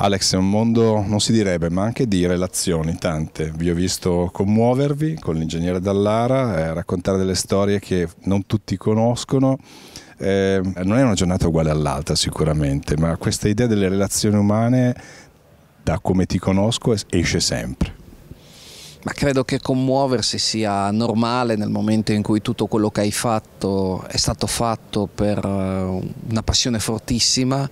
Alex è un mondo, non si direbbe, ma anche di relazioni tante. Vi ho visto commuovervi con l'ingegnere Dallara, eh, raccontare delle storie che non tutti conoscono. Eh, non è una giornata uguale all'altra sicuramente, ma questa idea delle relazioni umane, da come ti conosco, esce sempre. Ma credo che commuoversi sia normale nel momento in cui tutto quello che hai fatto è stato fatto per eh, una passione fortissima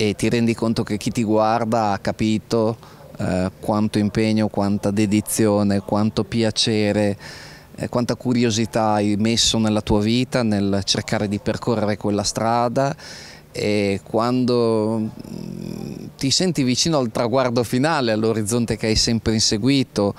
e ti rendi conto che chi ti guarda ha capito eh, quanto impegno, quanta dedizione, quanto piacere, eh, quanta curiosità hai messo nella tua vita nel cercare di percorrere quella strada e quando mm, ti senti vicino al traguardo finale, all'orizzonte che hai sempre inseguito,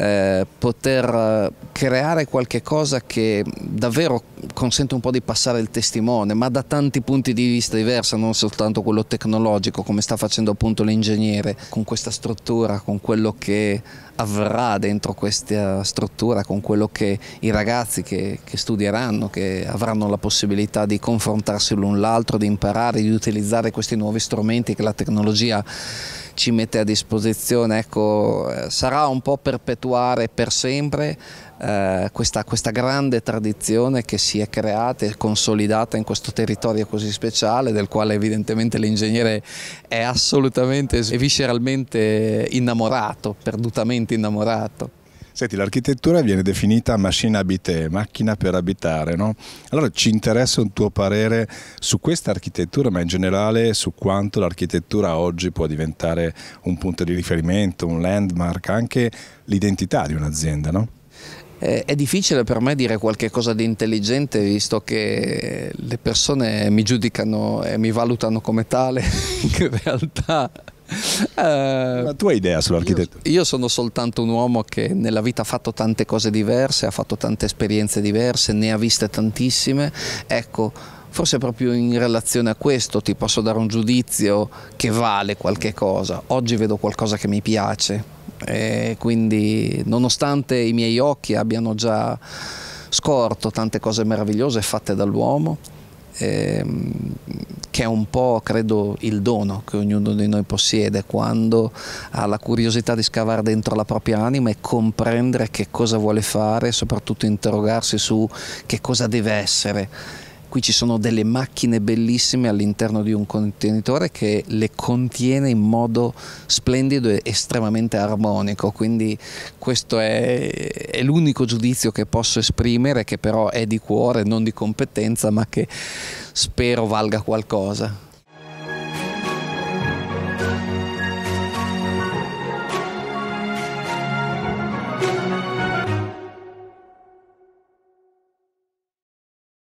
eh, poter eh, creare qualche cosa che davvero consente un po' di passare il testimone, ma da tanti punti di vista diversi, non soltanto quello tecnologico, come sta facendo appunto l'ingegnere, con questa struttura, con quello che avrà dentro questa struttura, con quello che i ragazzi che, che studieranno, che avranno la possibilità di confrontarsi l'un l'altro, di imparare, di utilizzare questi nuovi strumenti che la tecnologia ci mette a disposizione, ecco, eh, sarà un po' perpetuare per sempre eh, questa, questa, grande tradizione che si è creata e consolidata in questo territorio così speciale del quale evidentemente l'ingegnere è assolutamente e visceralmente innamorato, perdutamente innamorato. Senti, l'architettura viene definita machine abitée, macchina per abitare, no? Allora ci interessa un tuo parere su questa architettura, ma in generale su quanto l'architettura oggi può diventare un punto di riferimento, un landmark, anche l'identità di un'azienda, no? Eh, è difficile per me dire qualcosa di intelligente visto che le persone mi giudicano e mi valutano come tale, in realtà Uh, eh, La tua idea sull'architettura? Io, io, sono soltanto un uomo che nella vita ha fatto tante cose diverse, ha fatto tante esperienze diverse, ne ha viste tantissime. Ecco, forse proprio in relazione a questo ti posso dare un giudizio che vale qualche cosa. Oggi vedo qualcosa che mi piace. E quindi, nonostante i miei occhi abbiano già scorto tante cose meravigliose fatte dall'uomo, ehm, che è un po' credo il dono che ognuno di noi possiede quando ha la curiosità di scavare dentro la propria anima e comprendere che cosa vuole fare e soprattutto interrogarsi su che cosa deve essere Qui ci sono delle macchine bellissime all'interno di un contenitore che le contiene in modo splendido e estremamente armonico, quindi questo è, è l'unico giudizio che posso esprimere, che però è di cuore, non di competenza, ma che spero valga qualcosa.